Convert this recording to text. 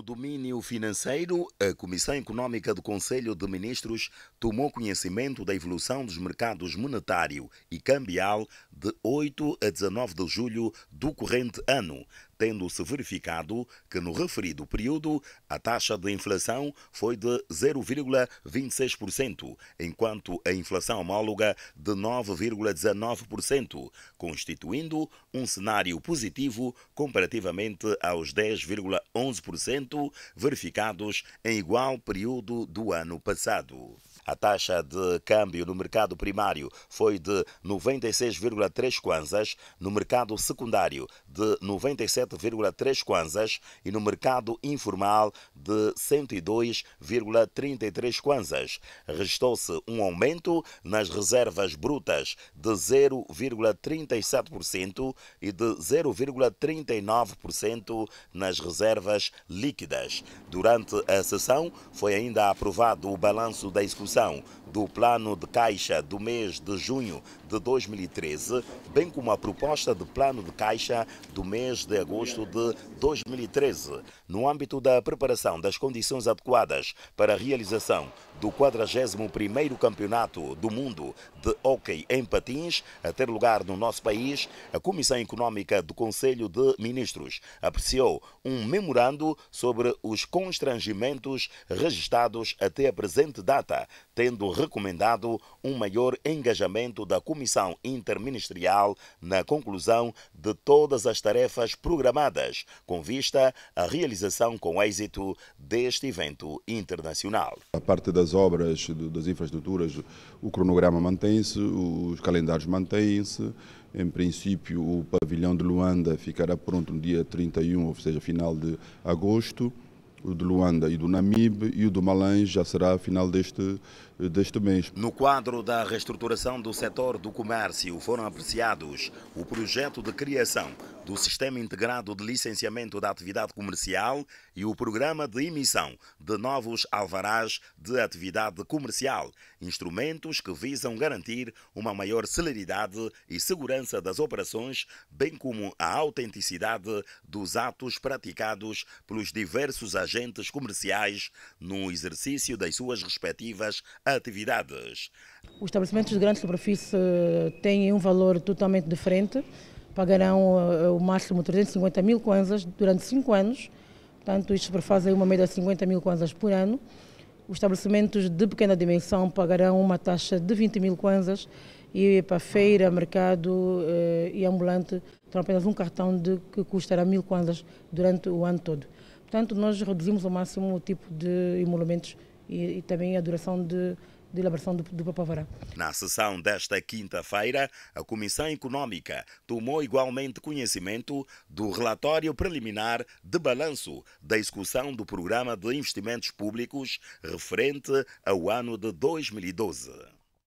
No domínio financeiro, a Comissão Económica do Conselho de Ministros tomou conhecimento da evolução dos mercados monetário e cambial de 8 a 19 de julho do corrente ano, tendo-se verificado que no referido período a taxa de inflação foi de 0,26%, enquanto a inflação homóloga de 9,19%, constituindo um cenário positivo comparativamente aos 10,11% verificados em igual período do ano passado. A taxa de câmbio no mercado primário foi de 96,3 kwanzas, no mercado secundário de 97,3 kwanzas e no mercado informal de 102,33 kwanzas. registou se um aumento nas reservas brutas de 0,37% e de 0,39% nas reservas líquidas. Durante a sessão, foi ainda aprovado o balanço da execução do Plano de Caixa do mês de junho de 2013, bem como a proposta de Plano de Caixa do mês de agosto de 2013, no âmbito da preparação das condições adequadas para a realização do 41º Campeonato do Mundo de Hockey em Patins, a ter lugar no nosso país, a Comissão Económica do Conselho de Ministros apreciou um memorando sobre os constrangimentos registados até a presente data tendo recomendado um maior engajamento da Comissão Interministerial na conclusão de todas as tarefas programadas, com vista à realização com êxito deste evento internacional. A parte das obras, das infraestruturas, o cronograma mantém-se, os calendários mantêm-se. Em princípio, o pavilhão de Luanda ficará pronto no dia 31, ou seja, final de agosto o de Luanda e do Namibe e o do Malan já será a final deste, deste mês. No quadro da reestruturação do setor do comércio, foram apreciados o projeto de criação do Sistema Integrado de Licenciamento da Atividade Comercial e o Programa de Emissão de Novos Alvarás de Atividade Comercial, instrumentos que visam garantir uma maior celeridade e segurança das operações, bem como a autenticidade dos atos praticados pelos diversos agentes comerciais no exercício das suas respectivas atividades. Os estabelecimentos de grande superfície eh, têm um valor totalmente diferente pagarão eh, o máximo 350 mil kwanzas durante 5 anos, portanto, isto fazer uma média de 50 mil kwanzas por ano. Os estabelecimentos de pequena dimensão pagarão uma taxa de 20 mil kwanzas e para feira, mercado eh, e ambulante terão apenas um cartão de, que custará mil kwanzas durante o ano todo. Portanto, nós reduzimos ao máximo o tipo de emolumentos e, e também a duração de, de elaboração do, do Varão. Na sessão desta quinta-feira, a Comissão Econômica tomou igualmente conhecimento do relatório preliminar de balanço da execução do Programa de Investimentos Públicos referente ao ano de 2012.